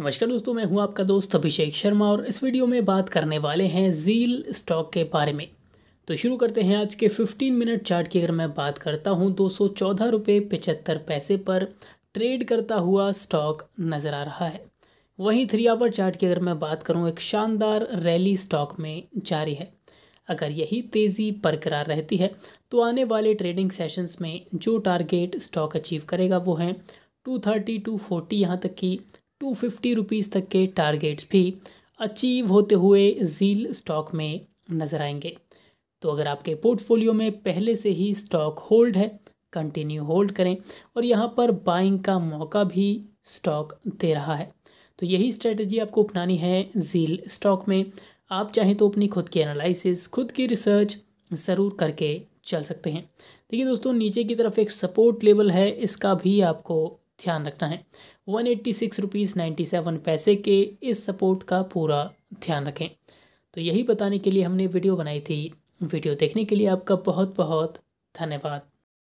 नमस्कार दोस्तों मैं हूं आपका दोस्त अभिषेक शर्मा और इस वीडियो में बात करने वाले हैं जील स्टॉक के बारे में तो शुरू करते हैं आज के 15 मिनट चार्ट की अगर मैं बात करता हूं दो सौ चौदह रुपये पैसे पर ट्रेड करता हुआ स्टॉक नज़र आ रहा है वहीं थ्री आवर चार्ट की अगर मैं बात करूँ एक शानदार रैली स्टॉक में जारी है अगर यही तेज़ी बरकरार रहती है तो आने वाले ट्रेडिंग सेशंस में जो टारगेट स्टॉक अचीव करेगा वो हैं टू फोर्टी यहाँ तक की टू फिफ्टी रुपीज़ तक के टारगेट्स भी अचीव होते हुए जील स्टॉक में नज़र आएंगे तो अगर आपके पोर्टफोलियो में पहले से ही स्टॉक होल्ड है कंटिन्यू होल्ड करें और यहाँ पर बाइंग का मौका भी स्टॉक दे रहा है तो यही स्ट्रेटजी आपको अपनानी है जील स्टॉक में आप चाहें तो अपनी खुद की एनालिसिस खुद की रिसर्च ज़रूर करके चल सकते हैं देखिए दोस्तों नीचे की तरफ एक सपोर्ट लेवल है इसका भी आपको ध्यान रखना है one eighty six rupees ninety seven पैसे के इस सपोर्ट का पूरा ध्यान रखें तो यही बताने के लिए हमने वीडियो बनाई थी वीडियो देखने के लिए आपका बहुत बहुत धन्यवाद